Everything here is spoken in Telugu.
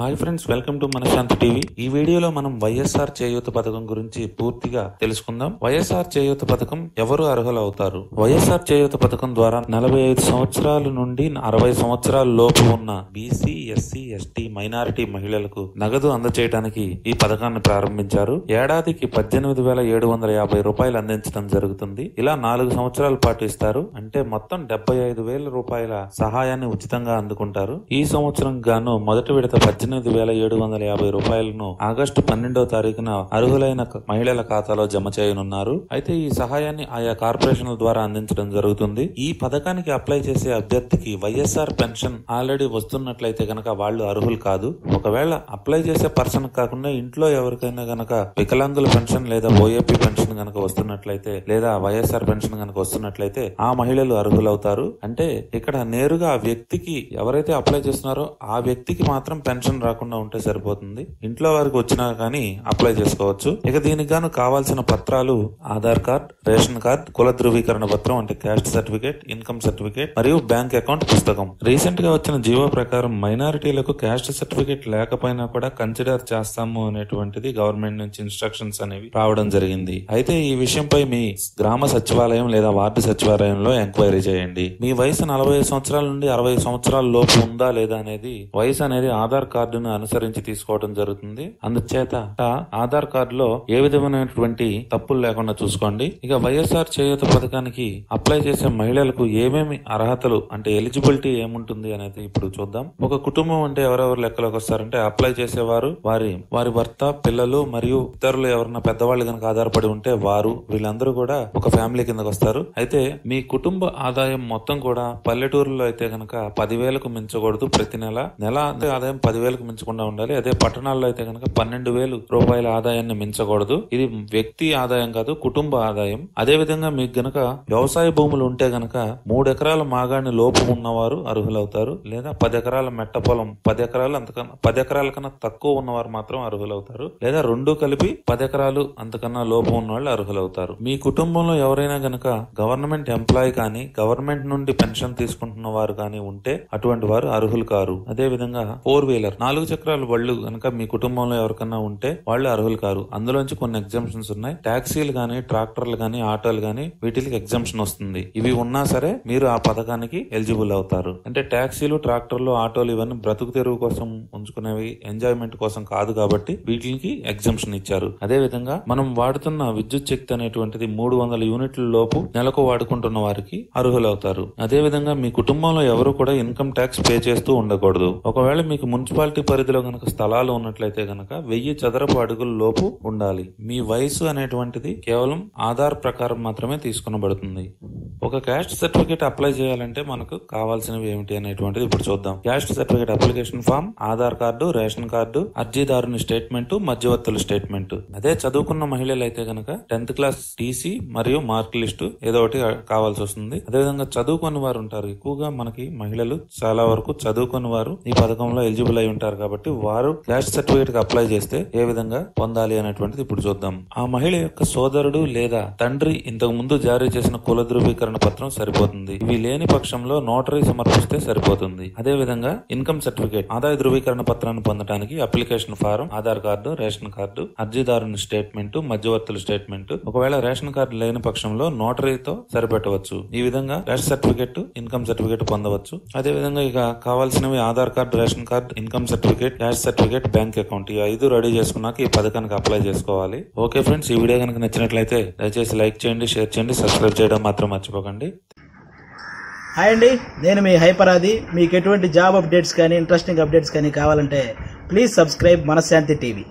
hi friends welcome to Manashanti TV ఈ వీడియోలో మనం వైఎస్ఆర్ చేయూత పథకం గురించి పూర్తిగా తెలుసుకుందాం వైఎస్ఆర్ చేయూత పథకం ఎవరు అర్హులు అవుతారు వైఎస్ఆర్ చేయూత పథకం ద్వారా నలభై ఐదు సంవత్సరాల నుండి అరవై సంవత్సరాల లోపు ఉన్న బీసీ ఎస్సీ ఎస్టీ మైనారిటీ మహిళలకు నగదు అందచేయడానికి ఈ పథకాన్ని ప్రారంభించారు ఏడాదికి పద్దెనిమిది వేల ఏడు వందల యాభై రూపాయలు అందించడం జరుగుతుంది ఇలా నాలుగు సంవత్సరాల పాటు ఇస్తారు అంటే మొత్తం డెబ్బై ఐదు వేల రూపాయల సహాయాన్ని ఉచితంగా అందుకుంటారు ఈ సంవత్సరం గాను మొదటి విడత పద్దెనిమిది పద్దెనిమిది వేల ఏడు వందల యాభై రూపాయలను ఆగస్టు పన్నెండవ తారీఖున అర్హులైన మహిళల ఖాతాలో జమ చేయనున్నారు అయితే ఈ సహాయాన్ని ఆయా కార్పొరేషన్ల ద్వారా అందించడం జరుగుతుంది ఈ పథకానికి అప్లై చేసే అభ్యర్థికి వైఎస్ఆర్ పెన్షన్ ఆల్రెడీ వస్తున్నట్లయితే గనక వాళ్ళు అర్హులు కాదు ఒకవేళ అప్లై చేసే పర్సన్ కాకుండా ఇంట్లో ఎవరికైనా గనక వికలాంగుల పెన్షన్ లేదా ఓఏపీ పెన్షన్ గనక వస్తున్నట్లయితే లేదా వైఎస్ఆర్ పెన్షన్ గనక వస్తున్నట్లయితే ఆ మహిళలు అర్హులవుతారు అంటే ఇక్కడ నేరుగా ఆ వ్యక్తికి ఎవరైతే అప్లై చేస్తున్నారో ఆ వ్యక్తికి మాత్రం పెన్షన్ రాకుండా ఉంటే సరిపోతుంది ఇంట్లో వారికి వచ్చినా కానీ అప్లై చేసుకోవచ్చు ఇక దీనికి గాను కావాల్సిన పత్రాలు ఆధార్ కార్డ్ రేషన్ కార్డ్ కుల ధృవీకరణ పత్రం అంటే క్యాస్ట్ సర్టిఫికేట్ ఇన్కమ్ సర్టిఫికేట్ మరియు బ్యాంక్ అకౌంట్ పుస్తకం రీసెంట్ గా వచ్చిన జీవో ప్రకారం మైనారిటీలకు క్యాస్ట్ సర్టిఫికేట్ లేకపోయినా కూడా కన్సిడర్ చేస్తాము అనేటువంటిది గవర్నమెంట్ నుంచి ఇన్స్ట్రక్షన్స్ అనేవి రావడం జరిగింది అయితే ఈ విషయంపై మీ గ్రామ సచివాలయం లేదా వార్డు సచివాలయంలో ఎంక్వైరీ చేయండి మీ వయసు నలభై సంవత్సరాల నుండి అరవై సంవత్సరాల లోపు ఉందా లేదా అనేది వయసు అనేది ఆధార్ కార్డు కార్డును అనుసరించి తీసుకోవడం జరుగుతుంది అందుచేత ఆధార్ కార్డులో ఏ విధమైనటువంటి తప్పులు లేకుండా చూసుకోండి ఇక వైఎస్ఆర్ చేయూత పథకానికి అప్లై చేసే మహిళలకు ఏమేమి అర్హతలు అంటే ఎలిజిబిలిటీ ఏముంటుంది అనేది ఇప్పుడు చూద్దాం ఒక కుటుంబం అంటే ఎవరెవరు లెక్కలోకి వస్తారంటే అప్లై చేసేవారు వారి వారి భర్త పిల్లలు మరియు ఇతరులు ఎవరైనా పెద్దవాళ్ళు కనుక ఆధారపడి ఉంటే వారు వీళ్ళందరూ కూడా ఒక ఫ్యామిలీ కిందకు వస్తారు అయితే మీ కుటుంబ ఆదాయం మొత్తం కూడా పల్లెటూరులో అయితే కనుక పదివేలకు మించకూడదు ప్రతి నెల నెల ఆదాయం పదివేలకు వేలకు మించకుండా ఉండాలి అదే పట్టణాల్లో అయితే కనుక పన్నెండు వేలు రూపాయల ఆదాయాన్ని మించకూడదు ఇది వ్యక్తి ఆదాయం కాదు కుటుంబ ఆదాయం అదే విధంగా మీకు గనక వ్యవసాయ భూములు ఉంటే గనక మూడు ఎకరాల మాగాణి లోపు ఉన్నవారు అర్హులవుతారు లేదా పది ఎకరాల మెట్ట పొలం పది ఎకరాలు అంతకన్నా పది ఎకరాల కన్నా తక్కువ ఉన్నవారు మాత్రం అర్హులవుతారు లేదా రెండు కలిపి పది ఎకరాలు అంతకన్నా లోపు ఉన్న వాళ్ళు అర్హులవుతారు మీ కుటుంబంలో ఎవరైనా గనక గవర్నమెంట్ ఎంప్లాయీ కానీ గవర్నమెంట్ నుండి పెన్షన్ తీసుకుంటున్న వారు కానీ ఉంటే అటువంటి వారు అర్హులు కారు అదే విధంగా ఫోర్ వీలర్ నాలుగు చక్రాల బళ్ళు కనుక మీ కుటుంబంలో ఎవరికన్నా ఉంటే వాళ్ళు అర్హులు కారు అందులోంచి కొన్ని ఎగ్జామ్షన్స్ ఉన్నాయి ట్యాక్సీలు కానీ ట్రాక్టర్లు కానీ ఆటోలు కానీ వీటికి ఎగ్జామ్షన్ వస్తుంది ఇవి ఉన్నా సరే మీరు ఆ పథకానికి ఎలిజిబుల్ అవుతారు అంటే ట్యాక్సీలు ట్రాక్టర్లు ఆటోలు ఇవన్నీ బ్రతుకు తెరువు కోసం ఉంచుకునేవి ఎంజాయ్మెంట్ కోసం కాదు కాబట్టి వీటికి ఎగ్జామ్షన్ ఇచ్చారు అదే విధంగా మనం వాడుతున్న విద్యుత్ శక్తి అనేటువంటిది మూడు వందల యూనిట్ల లోపు నెలకు వాడుకుంటున్న వారికి అర్హులవుతారు అదే విధంగా మీ కుటుంబంలో ఎవరు కూడా ఇన్కమ్ ట్యాక్స్ పే చేస్తూ ఉండకూడదు ఒకవేళ మీకు మున్సిపాలిటీ మున్సిపాలిటీ పరిధిలో గనక స్థలాలు ఉన్నట్లయితే గనక వెయ్యి చదరపు అడుగుల లోపు ఉండాలి మీ వయసు అనేటువంటిది కేవలం ఆధార్ ప్రకారం మాత్రమే తీసుకునబడుతుంది ఒక క్యాస్ట్ సర్టిఫికేట్ అప్లై చేయాలంటే మనకు కావాల్సినవి ఏమిటి అనేటువంటిది ఇప్పుడు చూద్దాం caste certificate application form Aadhaar card ration card అర్జీదారుని స్టేట్మెంట్ మధ్యవర్తుల స్టేట్మెంట్ అదే చదువుకున్న మహిళలు అయితే గనక టెన్త్ క్లాస్ టీసీ మరియు మార్క్ లిస్టు ఏదో ఒకటి కావాల్సి వస్తుంది అదేవిధంగా చదువుకుని వారు ఉంటారు ఎక్కువగా మనకి మహిళలు చాలా వరకు చదువుకుని వారు ఈ పథకంలో ఎలిజిబుల్ అయి ఉంటారు కాబట్టి వారు క్యాస్ట్ సర్టిఫికేట్ కి అప్లై చేస్తే ఏ విధంగా పొందాలి అనేటువంటిది ఇప్పుడు చూద్దాం ఆ మహిళ యొక్క సోదరుడు లేదా తండ్రి ఇంతకు ముందు జారీ చేసిన కుల ధృవీకరణ పత్రం సరిపోతుంది ఇవి లేని పక్షంలో నోటరీ సమర్పిస్తే సరిపోతుంది అదే విధంగా ఇన్కమ్ సర్టిఫికేట్ ఆదాయ ధృవీకరణ పత్రాన్ని పొందడానికి application form Aadhaar card ration card అర్జీదారుని స్టేట్మెంట్ మధ్యవర్తుల స్టేట్మెంట్ ఒకవేళ రేషన్ కార్డు లేని పక్షంలో నోటరీతో సరిపెట్టవచ్చు ఈ విధంగా రేషన్ సర్టిఫికేట్ ఇన్కమ్ సర్టిఫికేట్ పొందవచ్చు అదే విధంగా ఇక కావాల్సినవి Aadhaar card ration card income certificate caste certificate bank account ఈ ఐదు రెడీ చేసుకున్నాక ఈ పథకానికి అప్లై చేసుకోవాలి ఓకే ఫ్రెండ్స్ ఈ వీడియో కనుక నచ్చినట్లయితే దయచేసి లైక్ చేయండి షేర్ చేయండి సబ్స్క్రైబ్ చేయడం మాత్రం మర్చిపోయింది మర్చిపోకండి హాయ్ అండి నేను మీ హైపరాది మీకు ఎటువంటి జాబ్ అప్డేట్స్ కానీ ఇంట్రెస్టింగ్ అప్డేట్స్ కానీ కావాలంటే ప్లీజ్ సబ్స్క్రైబ్ మనశాంతి టీవీ